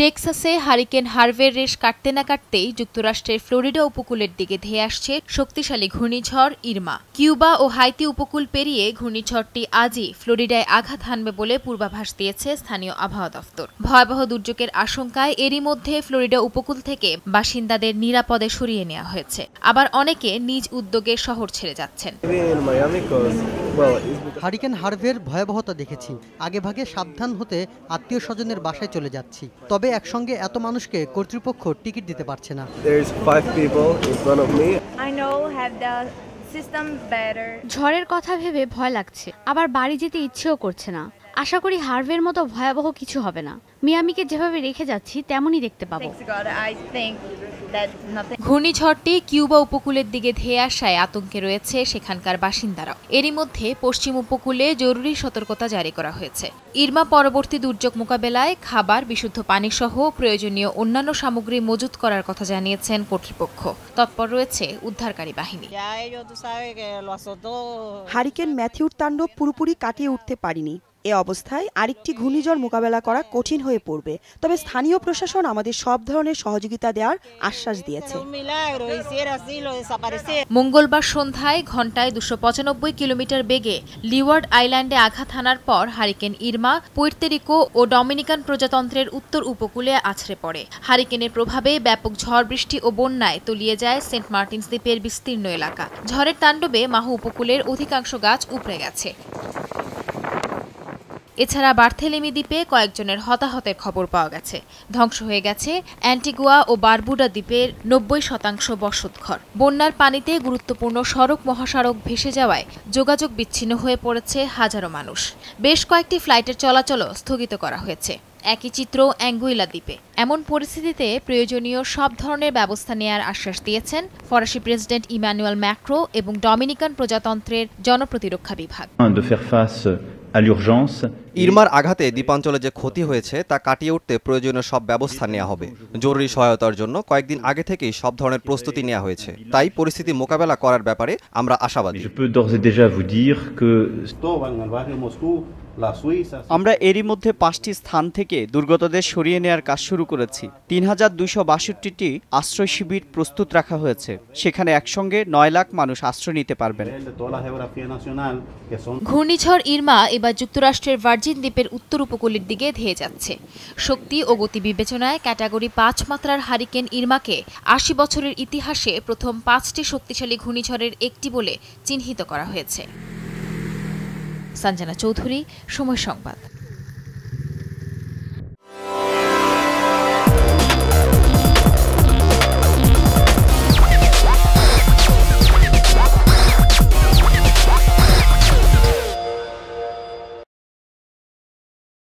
টেক্সাসে hurricane হার্ভের রেশ কাটতে না কাটতেই যুক্তরাষ্ট্রের ফ্লোরিডা উপকূলের দিকে ধেয়ে আসছে শক্তিশালী ঘূর্ণিঝড় ইরমা কিউবা ও হাইতি উপকূল পেরিয়ে ঘূর্ণিঝড়টি আজই ফ্লোরিডায় আঘাত হানবে বলে পূর্বাভাস দিয়েছে স্থানীয় আবহাওয়া দফতর ভয়াবহ দুর্যোগের আশঙ্কায় এরই মধ্যে ফ্লোরিডা উপকূল থেকে বাসিন্দাদের নিরাপদে সরিয়ে নেওয়া হয়েছে আবার অনেকে নিজ উদ্যোগে শহর ছেড়ে যাচ্ছেন হারিকেন হার্ভের ভয়াবহতা দেখেছি আগে ভাগে সাবধান হতে আত্মীয় স্বজনের বাসায় চলে যাচ্ছি তবে একসঙ্গে এত মানুষকে কর্তৃপক্ষ টিকিট দিতে পারছে না ঝড়ের কথা ভেবে ভয় লাগছে আবার বাড়ি যেতে ইচ্ছেও করছে না আশা করি হার্ভের মতো ভয়াবহ কিছু হবে না মিয়ামিকে যেভাবে রেখে যাচ্ছি তেমনই দেখতে পাবো ঘূর্ণিঝড়টি কিউবা উপকূলের দিকে ধেয়ে আসায় আতঙ্কে রয়েছে সেখানকার বাসিন্দারাও এরই মধ্যে পশ্চিম উপকূলে জরুরি সতর্কতা জারি করা হয়েছে ইরমা পরবর্তী দুর্যোগ মোকাবেলায় খাবার বিশুদ্ধ পানি সহ প্রয়োজনীয় অন্যান্য সামগ্রী মজুত করার কথা জানিয়েছেন কর্তৃপক্ষ তৎপর রয়েছে উদ্ধারকারী বাহিনী হারিকেন ম্যাথিউর তাণ্ডব পুরোপুরি কাটিয়ে উঠতে পারিনি এ অবস্থায় আরেকটি ঘূর্ণিঝড় মোকাবেলা করা কঠিন হয়ে পড়বে তবে স্থানীয় প্রশাসন আমাদের সব ধরনের সহযোগিতা দেওয়ার আশ্বাস দিয়েছে মঙ্গলবার সন্ধ্যায় ঘন্টায় দুশো পঁচানব্বই কিলোমিটার বেগে লিওয়ার্ড আইল্যান্ডে আঘাত হানার পর হারিকেন ইরমা পৈর্তেরিকো ও ডমিনিকান প্রজাতন্ত্রের উত্তর উপকূলে আছড়ে পড়ে হারিকেনের প্রভাবে ব্যাপক ঝড় বৃষ্টি ও বন্যায় তলিয়ে যায় সেন্ট মার্টিনস দ্বীপের বিস্তীর্ণ এলাকা ঝড়ের তাণ্ডবে মাহু উপকূলের অধিকাংশ গাছ উপড়ে গেছে এছাড়া বার্থেলেমি দ্বীপে কয়েকজনের হতাহতের খবর পাওয়া গেছে ধ্বংস হয়ে গেছে অ্যান্টিগুয়া ও বারবুডা দ্বীপের নব্বই শতাংশ বসতঘর বন্যার পানিতে গুরুত্বপূর্ণ সড়ক মহাসড়ক ভেসে যাওয়ায় যোগাযোগ বিচ্ছিন্ন হয়ে পড়েছে হাজারো মানুষ বেশ কয়েকটি ফ্লাইটের চলাচলও স্থগিত করা হয়েছে একই চিত্র অ্যাঙ্গুইলা দ্বীপে এমন পরিস্থিতিতে প্রয়োজনীয় সব ধরনের ব্যবস্থা নেয়ার আশ্বাস দিয়েছেন ফরাসি প্রেসিডেন্ট ইমানুয়েল ম্যাক্রো এবং ডমিনিকান প্রজাতন্ত্রের জনপ্রতিরক্ষা বিভাগ ইরমার আঘাতে দ্বীপাঞ্চলে যে ক্ষতি হয়েছে তা কাটিয়ে উঠতে প্রয়োজনীয় সব ব্যবস্থা নেওয়া হবে জরুরি সহায়তার জন্য কয়েকদিন আগে থেকেই সব ধরনের প্রস্তুতি নেওয়া হয়েছে তাই পরিস্থিতি মোকাবেলা করার ব্যাপারে আমরা আশাবাদী আমরা এরই মধ্যে পাঁচটি স্থান থেকে দুর্গতদের সরিয়ে নেয়ার কাজ শুরু করেছি তিন হাজার দুইশো বাষট্টিটি আশ্রয় শিবির প্রস্তুত রাখা হয়েছে সেখানে একসঙ্গে নয় লাখ মানুষ আশ্রয় নিতে পারবেন ঘূর্ণিঝড় ইরমা এবার যুক্তরাষ্ট্রের ভার্জিন দ্বীপের উত্তর উপকূলের দিকে ধেয়ে যাচ্ছে শক্তি ও গতি বিবেচনায় ক্যাটাগরি পাঁচ মাত্রার হারিকেন ইরমাকে আশি বছরের ইতিহাসে প্রথম পাঁচটি শক্তিশালী ঘূর্ণিঝড়ের একটি বলে চিহ্নিত করা হয়েছে সঞ্জনা চৌধুরী সময় সংবাদ